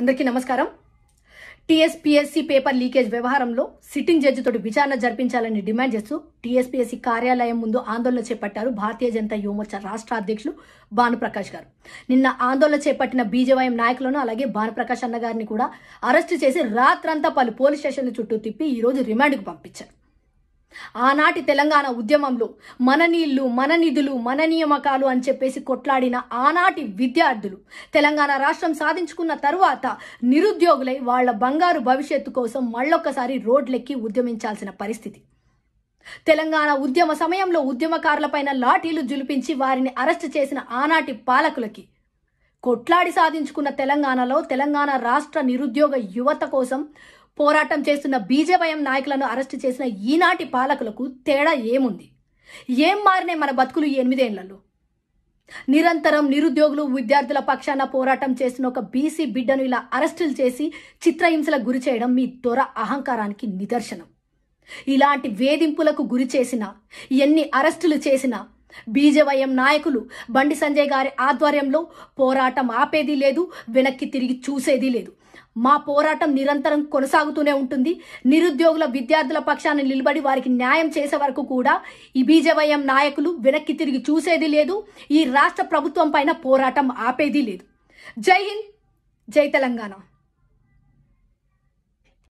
అందరికీ నమస్కారం T S P S C paper leakage వ్యవహారంలో సిట్టింగ్ తోటి విచారణ జరిపించాలని డిమాండ్ చేస్తూ టీఎస్పీఎస్సీ కార్యాలయం ముందు ఆందోళన చేపట్టారు భారతీయ జనతా యువమోర్చా రాష్ట్ర అధ్యక్షులు భానుప్రకాష్ గారు నిన్న ఆందోళన చేపట్టిన బీజేవైఎం నాయకులను అలాగే భానుప్రకాష్ అన్నగారిని కూడా అరెస్టు చేసి రాత్రంతా పలు పోలీస్ స్టేషన్ల చుట్టూ తిప్పి ఈరోజు రిమాండ్కు పంపించారు ఆనాటి తెలంగాణ ఉద్యమంలో మన నీళ్లు మన నిధులు మన నియామకాలు అని చెప్పేసి కొట్లాడిన ఆనాటి విద్యార్థులు తెలంగాణ రాష్ట్రం సాధించుకున్న తరువాత నిరుద్యోగులై వాళ్ల బంగారు భవిష్యత్తు కోసం మళ్ళొక్కసారి రోడ్లెక్కి ఉద్యమించాల్సిన పరిస్థితి తెలంగాణ ఉద్యమ సమయంలో ఉద్యమకారులపైన లాఠీలు జులిపించి వారిని అరెస్టు చేసిన ఆనాటి పాలకులకి కొట్లాడి సాధించుకున్న తెలంగాణలో తెలంగాణ రాష్ట్ర నిరుద్యోగ యువత కోసం పోరాటం చేస్తున్న బీజేపీఎం నాయకులను అరెస్టు చేసిన ఈనాటి పాలకులకు తేడా ఏముంది ఏం మారినే మన బతుకులు ఎనిమిదేళ్లలో నిరంతరం నిరుద్యోగులు విద్యార్థుల పక్షాన పోరాటం చేసిన ఒక బీసీ బిడ్డను ఇలా అరెస్టులు చేసి చిత్రహింసలకు గురి చేయడం మీ దొర అహంకారానికి నిదర్శనం ఇలాంటి వేధింపులకు గురి చేసిన ఎన్ని అరెస్టులు చేసినా బీజవయం నాయకులు బండి సంజయ్ గారి ఆధ్వర్యంలో పోరాటం ఆపేది లేదు వెనక్కి తిరిగి చూసేది లేదు మా పోరాటం నిరంతరం కొనసాగుతూనే ఉంటుంది నిరుద్యోగుల విద్యార్థుల పక్షాన్ని నిలబడి వారికి న్యాయం చేసే వరకు కూడా ఈ బీజవయం నాయకులు వెనక్కి తిరిగి చూసేది లేదు ఈ రాష్ట్ర ప్రభుత్వం పైన పోరాటం ఆపేది లేదు జై హింద్ జై తెలంగాణ